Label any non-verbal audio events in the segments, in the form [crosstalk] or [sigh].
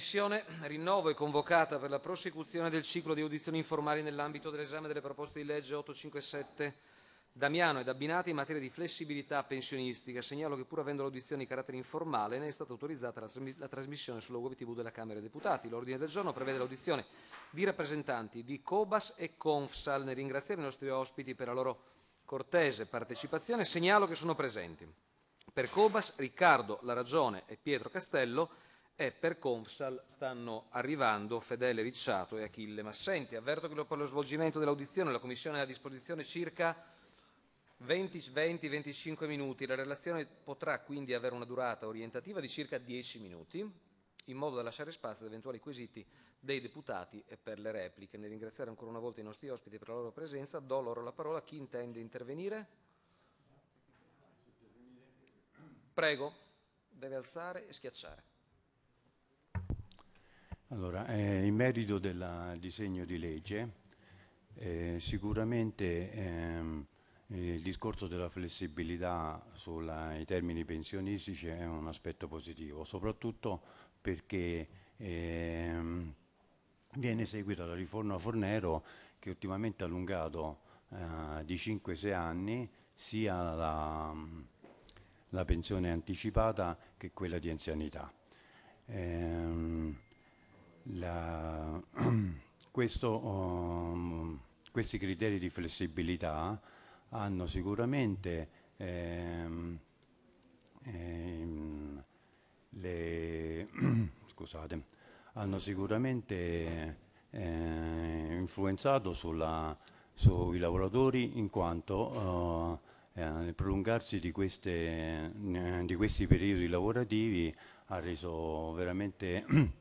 La Commissione rinnovo è convocata per la prosecuzione del ciclo di audizioni informali nell'ambito dell'esame delle proposte di legge 857 Damiano ed abbinate in materia di flessibilità pensionistica. Segnalo che pur avendo l'audizione di carattere informale ne è stata autorizzata la, trasmissione sulla web tv della Camera dei Deputati. L'ordine del giorno prevede l'audizione di rappresentanti di Cobas e Confsal. Ne ringraziare i nostri ospiti per la loro cortese partecipazione segnalo che sono presenti per Cobas Riccardo Laragione e Pietro Castello e per Confsal stanno arrivando Fedele Ricciato e Achille Massenti. Avverto che dopo lo svolgimento dell'audizione la Commissione ha a disposizione circa 20-25 minuti. La relazione potrà quindi avere una durata orientativa di circa 10 minuti, in modo da lasciare spazio ad eventuali quesiti dei deputati e per le repliche. Nel ringraziare ancora una volta i nostri ospiti per la loro presenza, do loro la parola a chi intende intervenire. Prego, deve alzare e schiacciare. Allora, eh, in merito del disegno di legge, eh, sicuramente ehm, il discorso della flessibilità sui termini pensionistici è un aspetto positivo, soprattutto perché ehm, viene seguita la riforma Fornero che ultimamente ha allungato eh, di 5-6 anni sia la, la, pensione anticipata che quella di anzianità. Ehm, la, [clears throat] questo, um, questi criteri di flessibilità hanno sicuramente ehm, ehm, le, [clears throat] scusate, hanno sicuramente eh, influenzato sulla, sui lavoratori in quanto eh, il eh, prolungarsi di, queste, eh, di questi periodi lavorativi ha reso veramente [clears throat]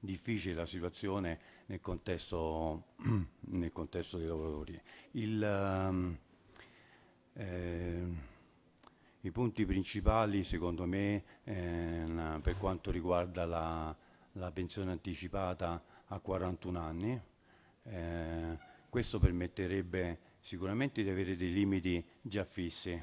difficile la situazione nel contesto, [clears throat] nel contesto dei lavoratori. Il, ehm, eh, I punti principali secondo me eh, per quanto riguarda la, la, pensione anticipata a 41 anni, eh, questo permetterebbe sicuramente di avere dei limiti già fissi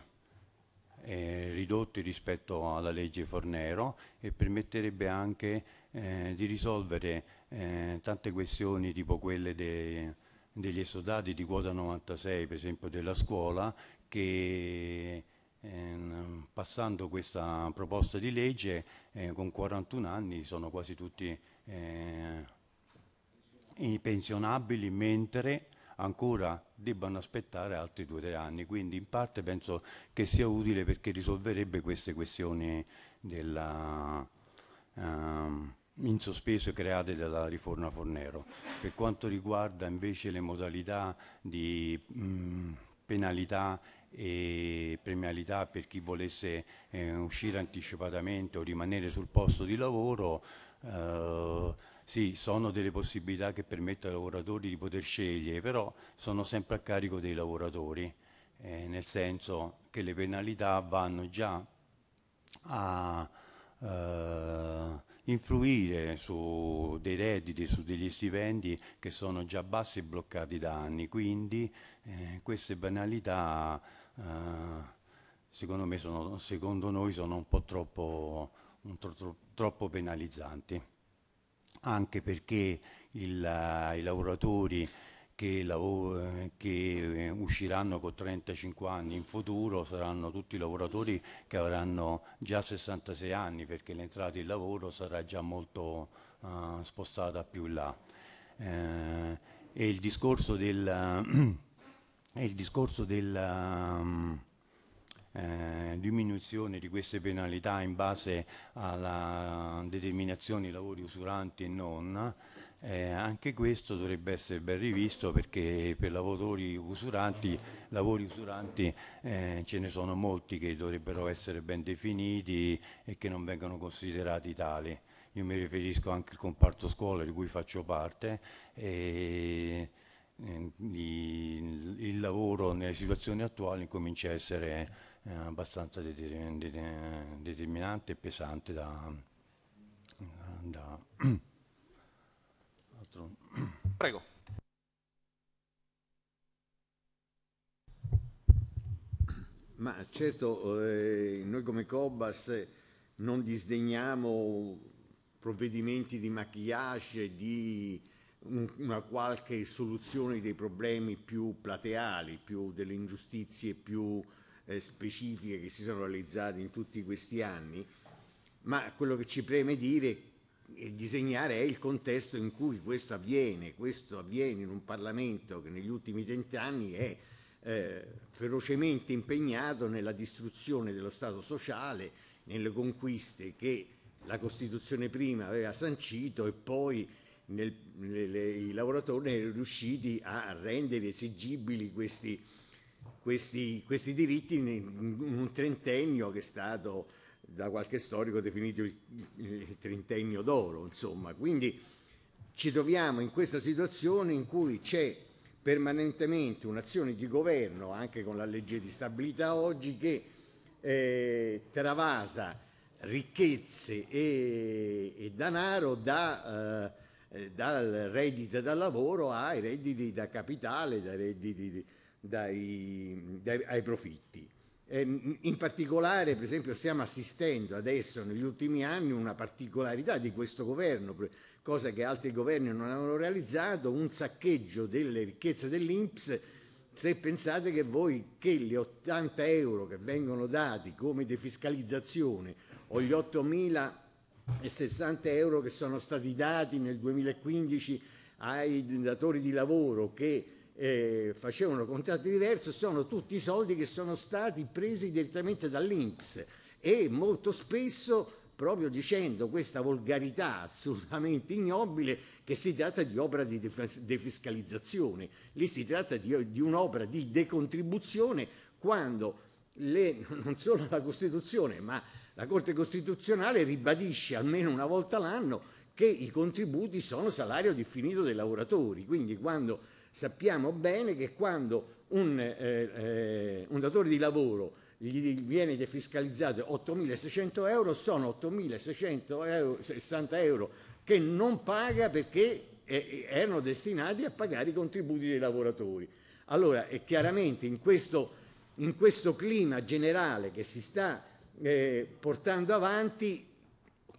eh, ridotti rispetto alla legge Fornero e permetterebbe anche eh, di risolvere eh, tante questioni tipo quelle dei, degli esodati di quota 96, per esempio della scuola, che ehm, passando questa proposta di legge eh, con 41 anni sono quasi tutti eh, pensionabili, mentre ancora debbano aspettare altri due o tre anni. Quindi in parte penso che sia utile perché risolverebbe queste questioni della, ehm, in sospeso create dalla riforma Fornero. Per quanto riguarda invece le modalità di mh, penalità e premialità per chi volesse eh, uscire anticipatamente o rimanere sul posto di lavoro, eh, sì, sono delle possibilità che permettono ai lavoratori di poter scegliere, però sono sempre a carico dei lavoratori, eh, nel senso che le penalità vanno già a eh, influire su dei redditi, su degli stipendi che sono già bassi e bloccati da anni. Quindi eh, queste banalità eh, secondo, me sono, secondo noi sono un po' troppo, un tro tro troppo penalizzanti anche perché il, eh, i lavoratori che, eh, che, eh, usciranno con 35 anni in futuro saranno tutti lavoratori che avranno già 66 anni perché l'entrata in lavoro sarà già molto uh, spostata più in là. Eh, e il discorso del... [clears throat] il discorso del um, eh, diminuzione di queste penalità in base alla determinazione di lavori usuranti e non, eh, anche questo dovrebbe essere ben rivisto perché per lavoratori usuranti, lavori usuranti eh, ce ne sono molti che dovrebbero essere ben definiti e che non vengono considerati tali. Io mi riferisco anche al comparto scuola di cui faccio parte. E, eh, il, il lavoro nelle situazioni attuali comincia a essere eh, abbastanza determinante e pesante da, da [clears throat] Prego. Ma certo, eh, noi come Cobas non disdegniamo provvedimenti di maquillage, di una qualche soluzione dei problemi più plateali, più delle ingiustizie più eh, specifiche che si sono realizzate in tutti questi anni, ma quello che ci preme dire e disegnare è il contesto in cui questo avviene, questo avviene in un Parlamento che negli ultimi trent'anni è eh, ferocemente impegnato nella distruzione dello Stato sociale, nelle conquiste che la Costituzione prima aveva sancito e poi nel, nel, i lavoratori erano riusciti a rendere esigibili questi questi, questi diritti in un trentennio che è stato da qualche storico definito il, il trentennio d'oro, insomma. Quindi ci troviamo in questa situazione in cui c'è permanentemente un'azione di governo, anche con la legge di stabilità oggi, che eh, travasa ricchezze e, e danaro da, eh, dal reddito da lavoro ai redditi da capitale, dai redditi di, dai, dai, ai profitti. Mm, in particolare, per esempio, stiamo assistendo adesso negli ultimi anni una particolarità di questo governo, cosa che altri governi non hanno realizzato, un saccheggio delle ricchezze dell'Inps. Se pensate che voi che gli 80 euro che vengono dati come defiscalizzazione o gli 8.060 euro che sono stati dati nel 2015 ai datori di lavoro che eh, facevano contratti diversi, sono tutti soldi che sono stati presi direttamente dall'Inps e molto spesso proprio dicendo questa volgarità assolutamente ignobile che si tratta di opera di defiscalizzazione, lì si tratta di, di un'opera di decontribuzione quando le, non solo la Costituzione ma la Corte Costituzionale ribadisce almeno una volta l'anno che i contributi sono salario differito dei lavoratori, quindi quando Sappiamo bene che quando un, eh, eh, un datore di lavoro gli viene defiscalizzato 8.600 euro, sono 8.660 euro che non paga perché eh, eh, erano destinati a pagare i contributi dei lavoratori. Allora, e chiaramente in questo, in questo clima generale che si sta eh, portando avanti,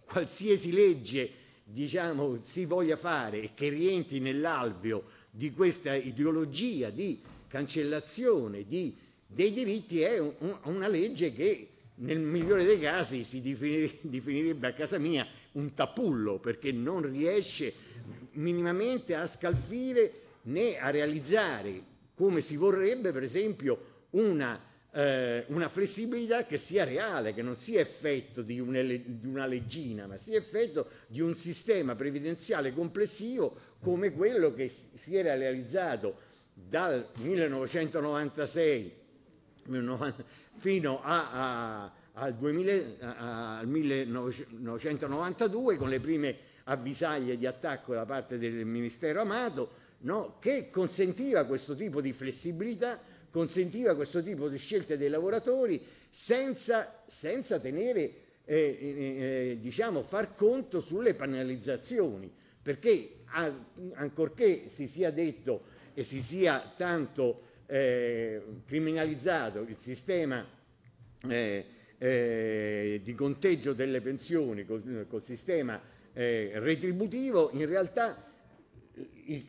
qualsiasi legge diciamo, si voglia fare e che rientri nell'alveo di questa ideologia di cancellazione di, dei diritti è un, una legge che nel migliore dei casi si [laughs] definirebbe a casa mia un tappullo perché non riesce minimamente a scalfire né a realizzare come si vorrebbe per esempio una eh, una flessibilità che sia reale, che non sia effetto di, una leggina, ma sia effetto di un sistema previdenziale complessivo come quello che si era realizzato dal 1996 fino a, a, al, 2000, a, al 1992 con le prime avvisaglie di attacco da parte del Ministero Amato, no, che consentiva questo tipo di flessibilità consentiva questo tipo di scelte dei lavoratori senza, senza tenere, eh, eh, eh, diciamo, far conto sulle penalizzazioni, perché a, ancorché si sia detto e si sia tanto eh, criminalizzato il sistema eh, eh, di conteggio delle pensioni col, col sistema retributivo, in realtà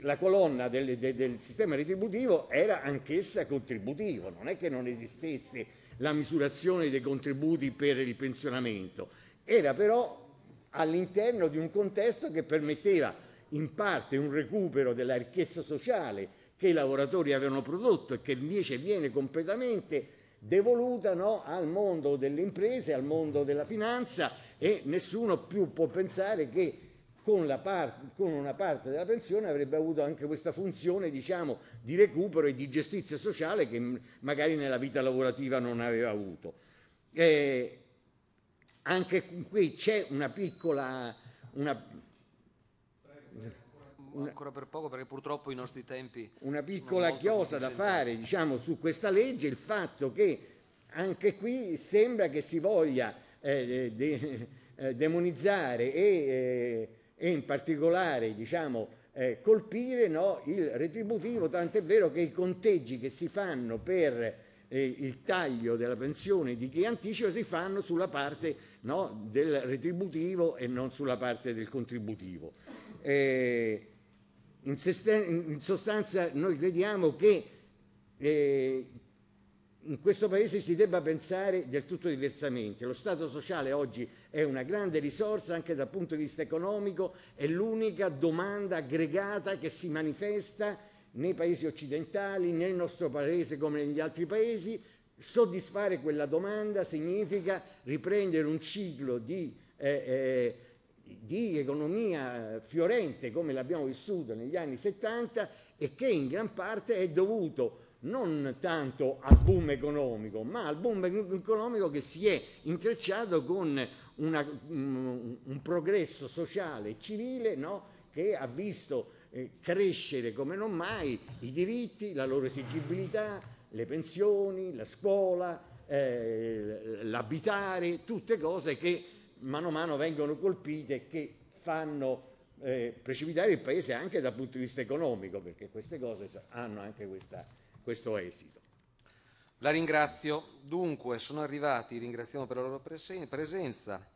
la colonna del, del, del sistema retributivo era anch'essa contributiva, non è che non esistesse la misurazione dei contributi per il pensionamento, era però all'interno di un contesto che permetteva in parte un recupero della ricchezza sociale che i lavoratori avevano prodotto e che invece viene completamente devoluta no, al mondo delle imprese, al mondo della finanza e nessuno più può pensare che con, part, con, una parte della pensione avrebbe avuto anche questa funzione diciamo, di recupero e di giustizia sociale che mm, magari nella vita lavorativa non aveva avuto. Eh, anche qui c'è una piccola... Una, una, ancora per poco perché purtroppo i nostri tempi... Una piccola chiosa da fare diciamo, su questa legge, il fatto che anche qui sembra che si voglia eh, de, eh, demonizzare e eh, e in particolare diciamo, eh, colpire no, il retributivo, tant'è vero che i conteggi che si fanno per eh, il taglio della pensione di chi anticipa si fanno sulla parte no, del retributivo e non sulla parte del contributivo. Eh, in, in, sostanza noi crediamo che eh, in questo Paese si debba pensare del tutto diversamente. Lo Stato sociale oggi è una grande risorsa anche dal punto di vista economico, è l'unica domanda aggregata che si manifesta nei paesi occidentali, nel nostro Paese come negli altri paesi. Soddisfare quella domanda significa riprendere un ciclo di, eh, eh, di economia fiorente come l'abbiamo vissuto negli anni 70 e che in gran parte è dovuto a non tanto al boom economico, ma al boom economico che si è intrecciato con una, mm, un progresso sociale e civile no? che ha visto eh, crescere come non mai i diritti, la loro esigibilità, le pensioni, la scuola, eh, l'abitare, tutte cose che mano a mano vengono colpite e che fanno eh, precipitare il paese anche dal punto di vista economico, perché queste cose hanno anche questa questo esito. La ringrazio. Dunque, sono arrivati, ringraziamo per la loro presenza,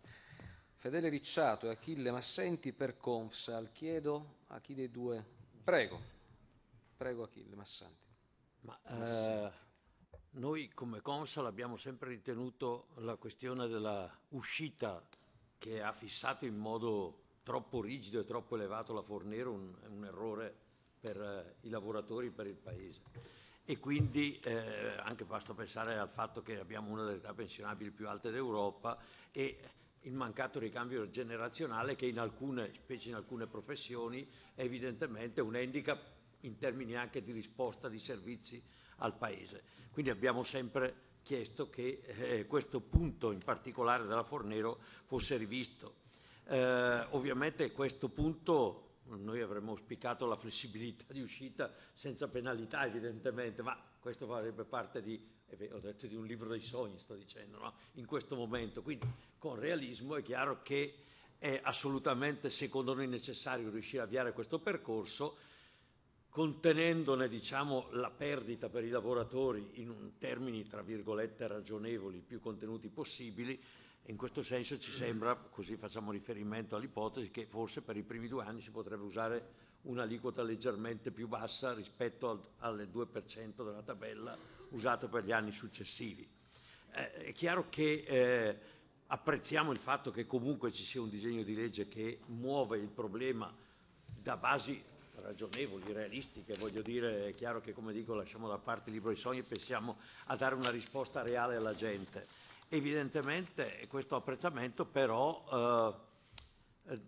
Fedele Ricciato e Achille Massenti per Confsal. Chiedo a chi dei due... Prego, prego Achille Massenti. Ma, eh, noi come Consal abbiamo sempre ritenuto la questione della uscita che ha fissato in modo troppo rigido e troppo elevato la Fornero un, un errore per eh, i lavoratori e per il Paese e quindi eh, anche basta pensare al fatto che abbiamo una delle età pensionabili più alte d'Europa e il mancato ricambio generazionale che in alcune, specie in alcune professioni, è evidentemente un handicap in termini anche di risposta di servizi al Paese. Quindi abbiamo sempre chiesto che eh, questo punto in particolare della Fornero fosse rivisto. Eh, ovviamente questo punto noi avremmo auspicato la flessibilità di uscita senza penalità evidentemente, ma questo farebbe parte di, detto, di un libro dei sogni, sto dicendo, no? in questo momento. Quindi con realismo è chiaro che è assolutamente secondo noi necessario riuscire a avviare questo percorso contenendone diciamo, la perdita per i lavoratori in termini tra virgolette ragionevoli, più contenuti possibili, in questo senso ci sembra, così facciamo riferimento all'ipotesi, che forse per i primi due anni si potrebbe usare un'aliquota leggermente più bassa rispetto al, al 2% della tabella usata per gli anni successivi. Eh, è chiaro che eh, apprezziamo il fatto che comunque ci sia un disegno di legge che muove il problema da basi ragionevoli, realistiche, voglio dire, è chiaro che come dico lasciamo da parte il libro dei sogni e pensiamo a dare una risposta reale alla gente. Evidentemente questo apprezzamento però eh, eh,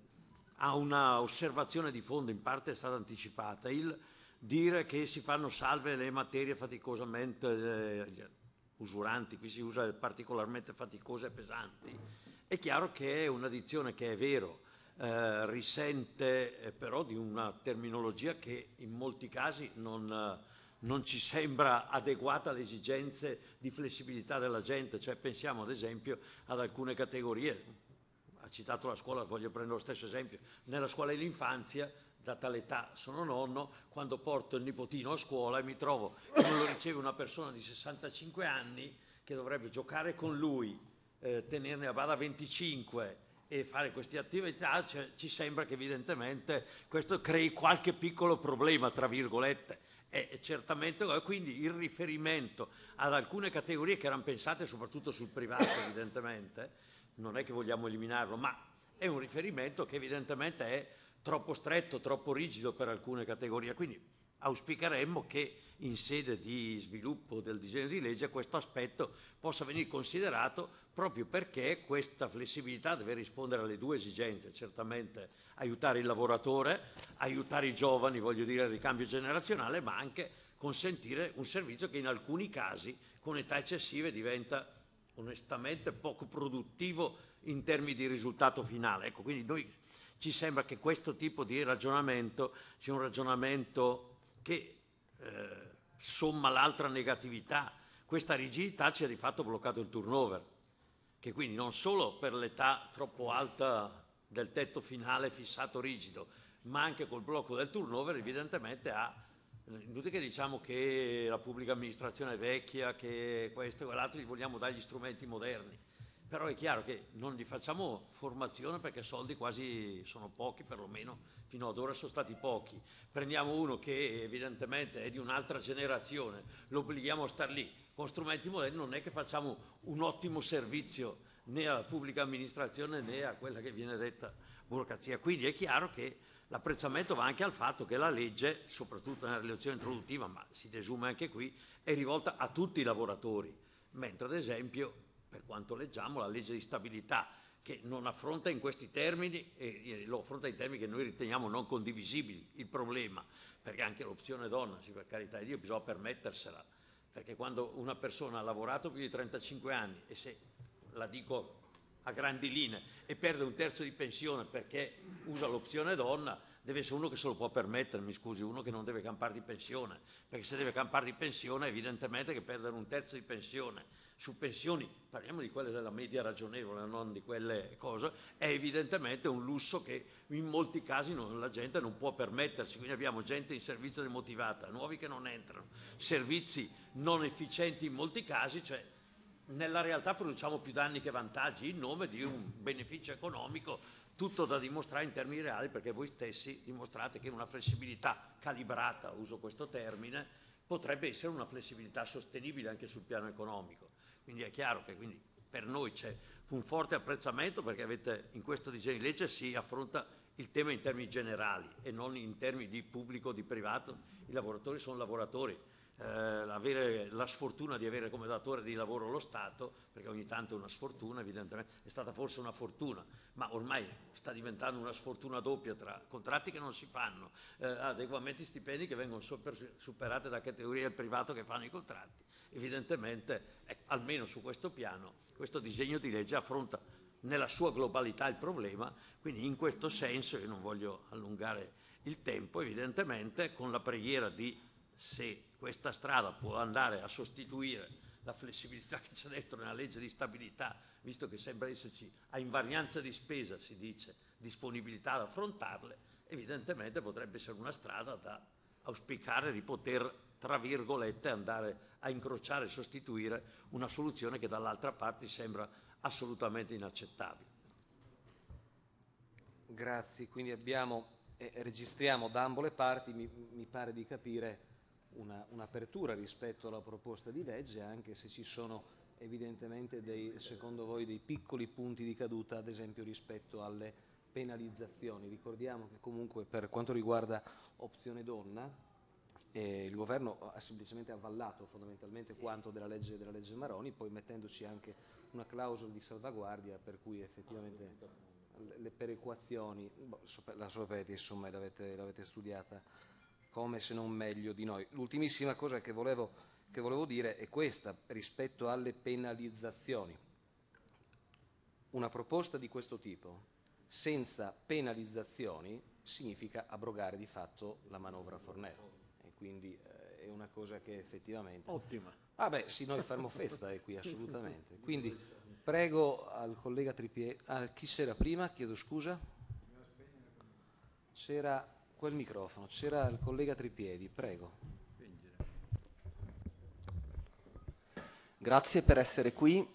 ha una osservazione di fondo, in parte è stata anticipata, il dire che si fanno salve le materie faticosamente eh, usuranti, qui si usa particolarmente faticose e pesanti, è chiaro che è un'addizione che è vero, eh, risente eh, però di una terminologia che in molti casi non eh, non ci sembra adeguata alle esigenze di flessibilità della gente, cioè pensiamo ad esempio ad alcune categorie, ha citato la scuola, voglio prendere lo stesso esempio, nella scuola dell'infanzia da data età sono nonno, quando porto il nipotino a scuola e mi trovo che non lo riceve una persona di 65 anni che dovrebbe giocare con lui, eh, tenerne a bada 25 e fare queste attività, cioè, ci sembra che evidentemente questo crei qualche piccolo problema, tra virgolette e eh, eh, certamente, eh, quindi il riferimento ad alcune categorie che erano pensate soprattutto sul privato, evidentemente, non è che vogliamo eliminarlo, ma è un riferimento che evidentemente è troppo stretto, troppo rigido per alcune categorie. Quindi auspicheremmo che in sede di sviluppo del disegno di legge questo aspetto possa venire considerato proprio perché questa flessibilità deve rispondere alle due esigenze, certamente aiutare il lavoratore, aiutare i giovani, voglio dire il ricambio generazionale, ma anche consentire un servizio che in alcuni casi con età eccessive diventa onestamente poco produttivo in termini di risultato finale. Ecco, quindi noi ci sembra che questo tipo di ragionamento sia un ragionamento che eh, somma l'altra negatività, questa rigidità ci ha di fatto bloccato il turnover, che quindi non solo per l'età troppo alta del tetto finale fissato rigido, ma anche col blocco del turnover evidentemente ha Inutile che diciamo che la pubblica amministrazione è vecchia, che questo e quell'altro, gli vogliamo dare gli strumenti moderni però è chiaro che non gli facciamo formazione perché soldi quasi sono pochi, perlomeno fino ad ora sono stati pochi. Prendiamo uno che evidentemente è di un'altra generazione, lo obblighiamo a star lì. Con strumenti moderni non è che facciamo un ottimo servizio né alla pubblica amministrazione né a quella che viene detta burocrazia. Quindi è chiaro che l'apprezzamento va anche al fatto che la legge, soprattutto nella relazione introduttiva, ma si desume anche qui, è rivolta a tutti i lavoratori, mentre ad esempio per quanto leggiamo, la legge di stabilità, che non affronta in questi termini, e lo affronta in termini che noi riteniamo non condivisibili, il problema, perché anche l'opzione donna, per carità di Dio, bisogna permettersela, perché quando una persona ha lavorato più di 35 anni e se la dico a grandi linee e perde un terzo di pensione perché usa l'opzione donna, deve essere uno che se lo può permettere, mi scusi, uno che non deve campare di pensione, perché se deve campare di pensione evidentemente che perdere un terzo di pensione su pensioni, parliamo di quelle della media ragionevole, non di quelle cose, è evidentemente un lusso che in molti casi non, la gente non può permettersi, quindi abbiamo gente in servizio demotivata, nuovi che non entrano, servizi non efficienti in molti casi, cioè nella realtà produciamo più danni che vantaggi in nome di un beneficio economico tutto da dimostrare in termini reali perché voi stessi dimostrate che una flessibilità calibrata, uso questo termine, potrebbe essere una flessibilità sostenibile anche sul piano economico. Quindi è chiaro che quindi, per noi c'è un forte apprezzamento perché avete, in questo disegno di legge si affronta il tema in termini generali e non in termini di pubblico o di privato. I lavoratori sono lavoratori, eh, avere la sfortuna di avere come datore di lavoro lo Stato, perché ogni tanto è una sfortuna, evidentemente è stata forse una fortuna, ma ormai sta diventando una sfortuna doppia tra contratti che non si fanno, eh, adeguamenti stipendi che vengono super, superati da categorie del privato che fanno i contratti. Evidentemente, eh, almeno su questo piano, questo disegno di legge affronta nella sua globalità il problema, quindi in questo senso, io non voglio allungare il tempo, evidentemente con la preghiera di se questa strada può andare a sostituire la flessibilità che c'è dentro nella legge di stabilità, visto che sembra esserci a invarianza di spesa, si dice, disponibilità ad affrontarle, evidentemente potrebbe essere una strada da auspicare di poter, tra virgolette, andare a incrociare e sostituire una soluzione che dall'altra parte sembra assolutamente inaccettabile. Grazie, quindi abbiamo, eh, registriamo da ambo le parti, mi, mi pare di capire, un'apertura rispetto alla proposta di legge, anche se ci sono evidentemente dei, secondo voi dei piccoli punti di caduta, ad esempio rispetto alle penalizzazioni. Ricordiamo che comunque per quanto riguarda opzione donna, eh, il governo ha semplicemente avvallato fondamentalmente quanto della legge, della legge, Maroni, poi mettendoci anche una clausola di salvaguardia per cui effettivamente ah, le perequazioni, boh, la sapete insomma, l'avete studiata come se non meglio di noi. L'ultimissima cosa che volevo, che volevo dire è questa rispetto alle penalizzazioni. Una proposta di questo tipo senza penalizzazioni significa abrogare di fatto la manovra Fornero. E quindi eh, è una cosa che effettivamente... Ottima. Vabbè, ah sì, noi fermo festa è eh, qui, assolutamente. Quindi prego al collega Tripier... Ah, chi c'era prima? Chiedo scusa. C'era quel microfono. C'era il collega Tripiedi, prego. Grazie per essere qui.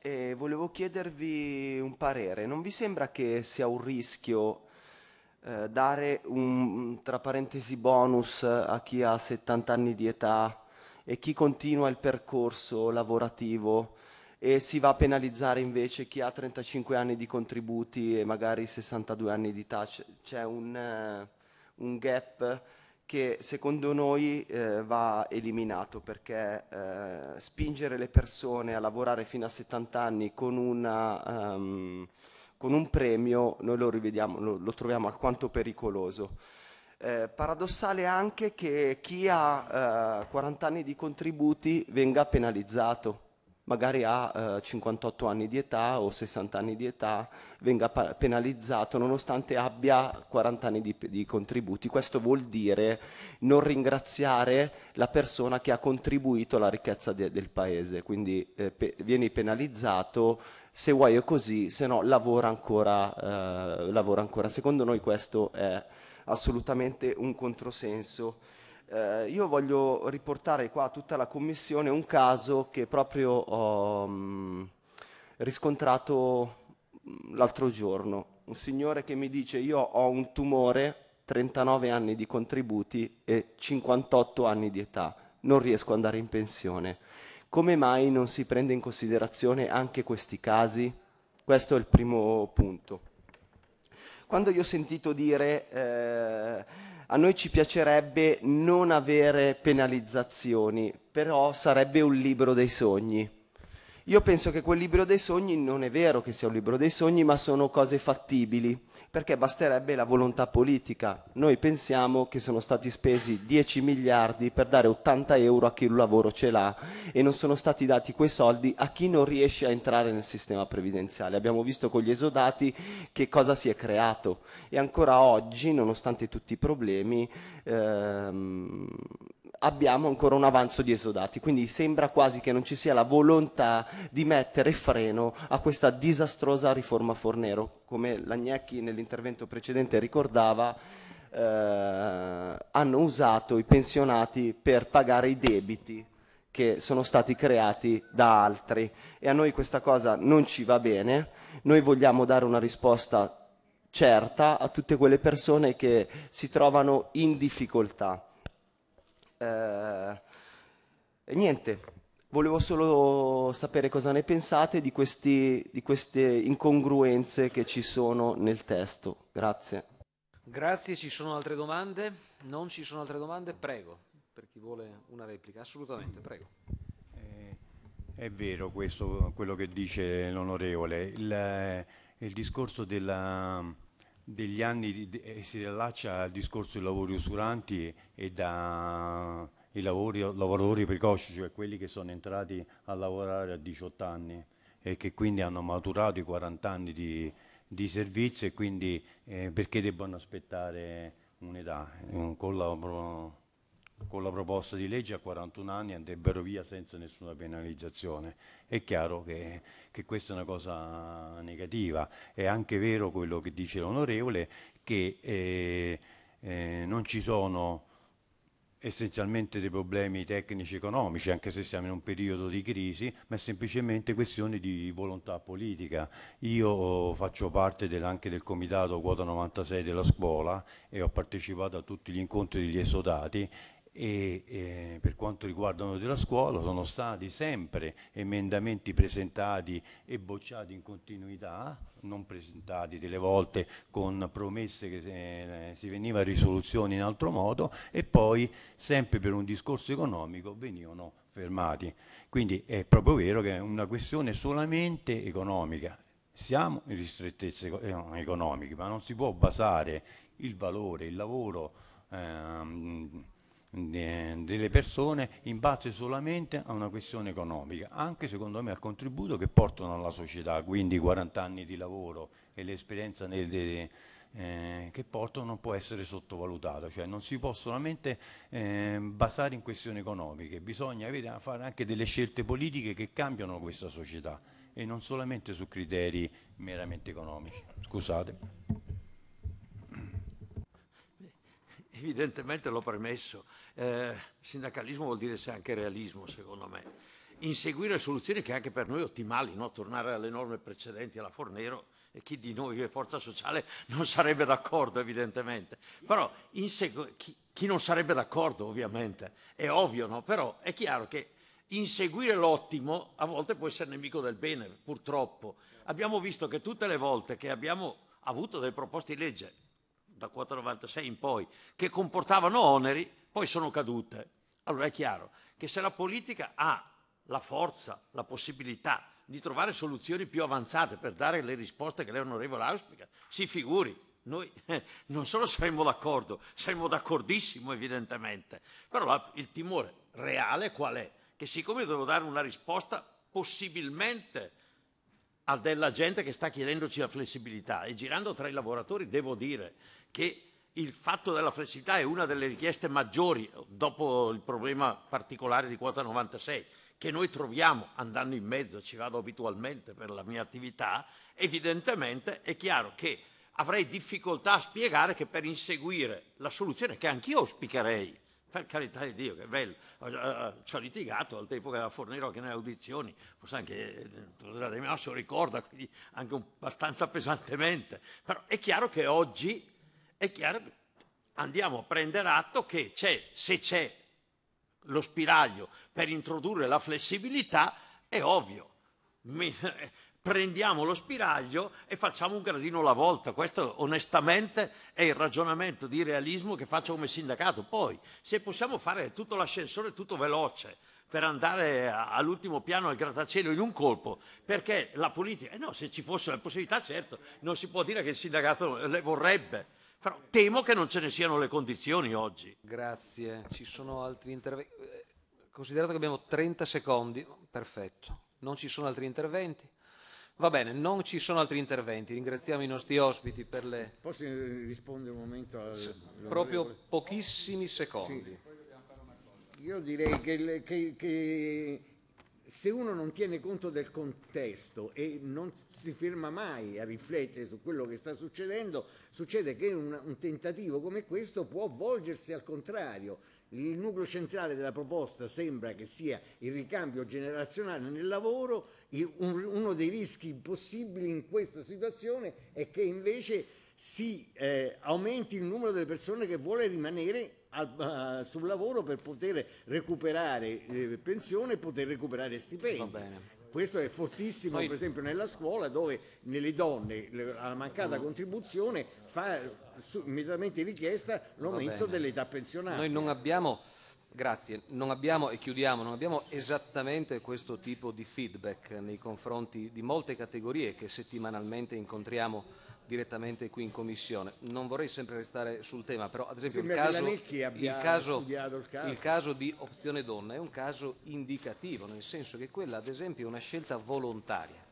E volevo chiedervi un parere. Non vi sembra che sia un rischio eh, dare un, tra parentesi, bonus a chi ha 70 anni di età e chi continua il percorso lavorativo e si va a penalizzare invece chi ha 35 anni di contributi e magari 62 anni di età? C'è un... Eh, un gap che secondo noi eh, va eliminato perché eh, spingere le persone a lavorare fino a 70 anni con, una, um, con un premio noi lo, lo, lo, troviamo alquanto pericoloso. Eh, paradossale anche che chi ha 40 eh, anni di contributi venga penalizzato magari ha eh, 58 anni di età o 60 anni di età venga pa- penalizzato nonostante abbia 40 anni di, di, contributi. Questo vuol dire non ringraziare la persona che ha contribuito alla ricchezza de- del paese, quindi eh, pe- vieni penalizzato se vuoi è così, se no lavora ancora, eh, lavora ancora. Secondo noi questo è assolutamente un controsenso eh, io voglio riportare qua a tutta la commissione un caso che proprio ho mh, mm, riscontrato mm, l'altro giorno. Un signore che mi dice io ho un tumore, 39 anni di contributi e 58 anni di età, non riesco ad andare in pensione. Come mai non si prende in considerazione anche questi casi? Questo è il primo punto. Quando io ho sentito dire eh, a noi ci piacerebbe non avere penalizzazioni, però sarebbe un libro dei sogni. Io penso che quel libro dei sogni non è vero che sia un libro dei sogni, ma sono cose fattibili, perché basterebbe la volontà politica. Noi pensiamo che sono stati spesi 10 miliardi per dare 80 euro a chi il lavoro ce l'ha e non sono stati dati quei soldi a chi non riesce a entrare nel sistema previdenziale. Abbiamo visto con gli esodati che cosa si è creato e ancora oggi, nonostante tutti i problemi, ehm, abbiamo ancora un avanzo di esodati, quindi sembra quasi che non ci sia la volontà di mettere freno a questa disastrosa riforma Fornero. Come Lagnecchi nell'intervento precedente ricordava, eh, hanno usato i pensionati per pagare i debiti che sono stati creati da altri e a noi questa cosa non ci va bene, noi vogliamo dare una risposta certa a tutte quelle persone che si trovano in difficoltà eh, e niente, volevo solo sapere cosa ne pensate di, questi, di queste incongruenze che ci sono nel testo. Grazie. Grazie, ci sono altre domande? Non ci sono altre domande? Prego, per chi vuole una replica. Assolutamente, prego. Eh, è vero questo, quello che dice l'onorevole. Il, eh, il discorso della degli anni eh, si rilaccia al discorso dei lavori usuranti e, e lavori, lavoratori precoci, cioè quelli che sono entrati a lavorare a 18 anni e che quindi hanno maturato i 40 anni di, di servizio e quindi eh, perché debbano aspettare un'età, un collaboro con la proposta di legge a 41 anni andrebbero via senza nessuna penalizzazione. È chiaro che, che questa è una cosa negativa. È anche vero quello che dice l'onorevole che eh, eh, non ci sono essenzialmente dei problemi tecnici economici, anche se siamo in un periodo di crisi, ma è semplicemente questione di volontà politica. Io faccio parte del, anche del comitato quota 96 della scuola e ho partecipato a tutti gli incontri degli esodati e eh, per quanto riguarda della scuola sono stati sempre emendamenti presentati e bocciati in continuità, non presentati delle volte con promesse che eh, si veniva a risoluzione in altro modo e poi sempre per un discorso economico venivano fermati. Quindi è proprio vero che è una questione solamente economica. Siamo in ristrettezze eh, economiche, ma non si può basare il valore, il lavoro ehm, eh, delle persone in base solamente a una questione economica, anche secondo me al contributo che portano alla società, quindi 40 anni di lavoro e l'esperienza eh, che portano non può essere sottovalutata, cioè non si può solamente eh, basare in questioni economiche, bisogna avere, fare anche delle scelte politiche che cambiano questa società e non solamente su criteri meramente economici. Scusate. evidentemente l'ho premesso, eh, sindacalismo vuol dire anche realismo secondo me, inseguire soluzioni che anche per noi ottimali, no? tornare alle norme precedenti alla Fornero e chi di noi è forza sociale non sarebbe d'accordo evidentemente, però insegu- chi, chi, non sarebbe d'accordo ovviamente, è ovvio, no? però è chiaro che inseguire l'ottimo a volte può essere nemico del bene, purtroppo. Abbiamo visto che tutte le volte che abbiamo avuto delle proposte di legge da 496 in poi, che comportavano oneri, poi sono cadute. Allora è chiaro che se la politica ha la forza, la possibilità di trovare soluzioni più avanzate per dare le risposte che lei, onorevole, auspica, si figuri. Noi [laughs] non solo saremmo d'accordo, saremmo d'accordissimo evidentemente, però la, il timore reale qual è? Che siccome devo dare una risposta possibilmente a della gente che sta chiedendoci la flessibilità e girando tra i lavoratori devo dire che il fatto della flessibilità è una delle richieste maggiori eh, dopo il problema particolare di quota 96 che noi troviamo andando in mezzo, ci vado abitualmente per la mia attività, evidentemente è chiaro che avrei difficoltà a spiegare che per inseguire la soluzione che anch'io auspicherei, per carità di Dio, che bello, eh, ci ho litigato al tempo che la Fornero anche nelle audizioni, forse anche eh, De Masso ricorda, quindi anche un, abbastanza pesantemente, però è chiaro che oggi è chiaro andiamo a prendere atto che c'è, se c'è lo spiraglio per introdurre la flessibilità, è ovvio. Mi, [laughs] prendiamo lo spiraglio e facciamo un gradino alla volta. Questo onestamente è il ragionamento di realismo che faccio come sindacato. Poi, se possiamo fare tutto l'ascensore tutto veloce per andare all'ultimo piano al grattacielo in un colpo, perché la politica, eh no, se ci fosse la possibilità, certo, non si può dire che il sindacato le vorrebbe però temo che non ce ne siano le condizioni oggi. Grazie. Ci sono altri interventi? Eh, considerato che abbiamo 30 secondi, perfetto. Non ci sono altri interventi? Va bene, non ci sono altri interventi. Ringraziamo i nostri ospiti per le... Posso eh, rispondere un momento? Al... S- proprio pochissimi secondi. Sì. Io direi che, che, che se uno non tiene conto del contesto e non si ferma mai a riflettere su quello che sta succedendo, succede che un, un, tentativo come questo può volgersi al contrario. Il nucleo centrale della proposta sembra che sia il ricambio generazionale nel lavoro, un, uno dei rischi possibili in questa situazione è che invece si eh, aumenti il numero delle persone che vuole rimanere al, uh, sul lavoro per poter recuperare eh, pensione e poter recuperare stipendi. Questo è fortissimo Poi, per esempio nella scuola dove nelle donne la mancata no. Mm. contribuzione fa su, immediatamente richiesta l'aumento dell'età pensionata. Noi non abbiamo, grazie, non abbiamo, e chiudiamo, non abbiamo esattamente questo tipo di feedback nei confronti di molte categorie che settimanalmente incontriamo direttamente qui in commissione. Non vorrei sempre restare sul tema, però ad esempio il caso, il, caso, il, caso. il caso, di Opzione Donna è un caso indicativo, nel senso che quella ad esempio è una scelta volontaria.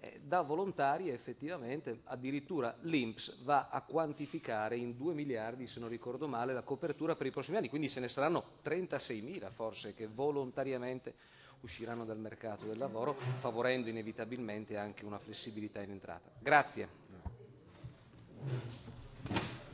Eh, da volontaria effettivamente addirittura l'Inps va a quantificare in 2 miliardi, se non ricordo male, la copertura per i prossimi anni, quindi se ne saranno 36 mila forse che volontariamente usciranno dal mercato del lavoro, favorendo inevitabilmente anche una flessibilità in entrata. Grazie. 何